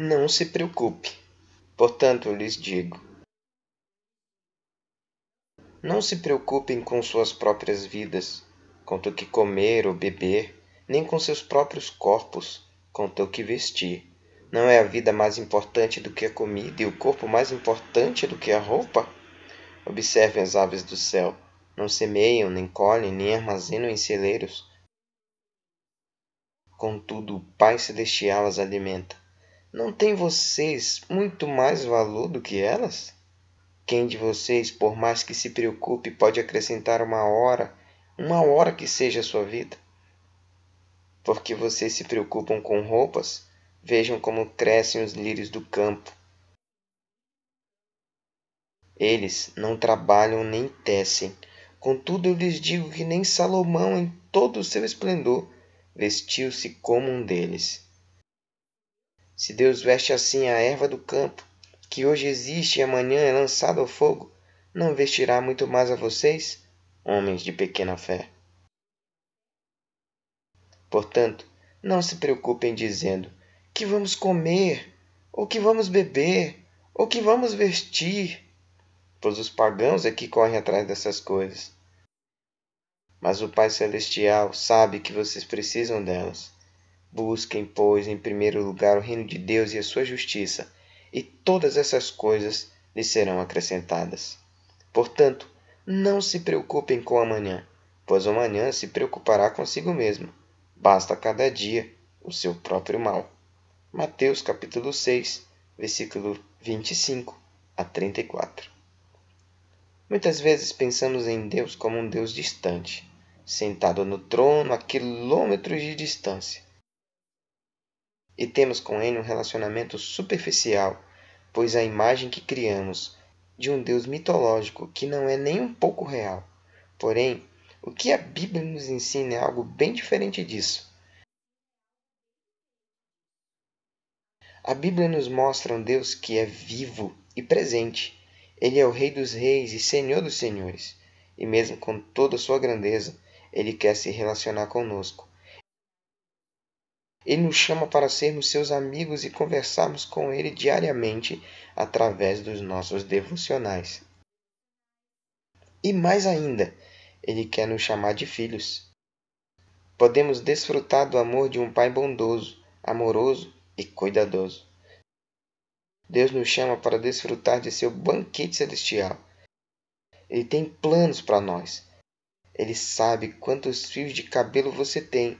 Não se preocupe. Portanto, lhes digo: Não se preocupem com suas próprias vidas, quanto que comer ou beber, nem com seus próprios corpos, quanto que vestir. Não é a vida mais importante do que a comida e o corpo mais importante do que a roupa? Observem as aves do céu. Não semeiam, nem colhem, nem armazenam em celeiros. Contudo, o Pai Celestial as alimenta. Não tem vocês muito mais valor do que elas? Quem de vocês, por mais que se preocupe, pode acrescentar uma hora, uma hora que seja a sua vida? Porque vocês se preocupam com roupas, vejam como crescem os lírios do campo. Eles não trabalham nem tecem. Contudo, eu lhes digo que nem Salomão, em todo o seu esplendor, vestiu-se como um deles. Se Deus veste assim a erva do campo, que hoje existe e amanhã é lançada ao fogo, não vestirá muito mais a vocês, homens de pequena fé. Portanto, não se preocupem dizendo: que vamos comer, ou que vamos beber, ou que vamos vestir, pois os pagãos é que correm atrás dessas coisas. Mas o Pai Celestial sabe que vocês precisam delas. Busquem, pois, em primeiro lugar o reino de Deus e a sua justiça, e todas essas coisas lhe serão acrescentadas. Portanto, não se preocupem com amanhã, pois o amanhã se preocupará consigo mesmo. Basta a cada dia o seu próprio mal. Mateus capítulo 6, versículo 25 a 34. Muitas vezes pensamos em Deus como um Deus distante, sentado no trono a quilômetros de distância e temos com ele um relacionamento superficial, pois a imagem que criamos de um Deus mitológico que não é nem um pouco real. Porém, o que a Bíblia nos ensina é algo bem diferente disso. A Bíblia nos mostra um Deus que é vivo e presente. Ele é o Rei dos Reis e Senhor dos Senhores, e mesmo com toda a sua grandeza, ele quer se relacionar conosco. Ele nos chama para sermos seus amigos e conversarmos com ele diariamente através dos nossos devocionais. E mais ainda, ele quer nos chamar de filhos. Podemos desfrutar do amor de um pai bondoso, amoroso e cuidadoso. Deus nos chama para desfrutar de seu banquete celestial. Ele tem planos para nós. Ele sabe quantos fios de cabelo você tem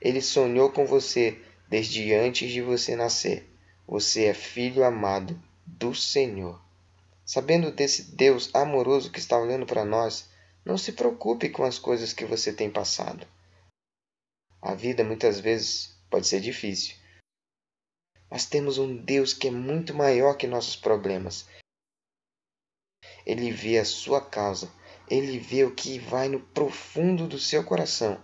ele sonhou com você desde antes de você nascer. Você é filho amado do Senhor. Sabendo desse Deus amoroso que está olhando para nós, não se preocupe com as coisas que você tem passado. A vida muitas vezes pode ser difícil, mas temos um Deus que é muito maior que nossos problemas. Ele vê a sua causa, ele vê o que vai no profundo do seu coração.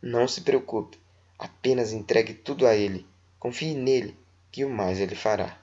Não se preocupe, Apenas entregue tudo a Ele, confie nele, que o mais Ele fará.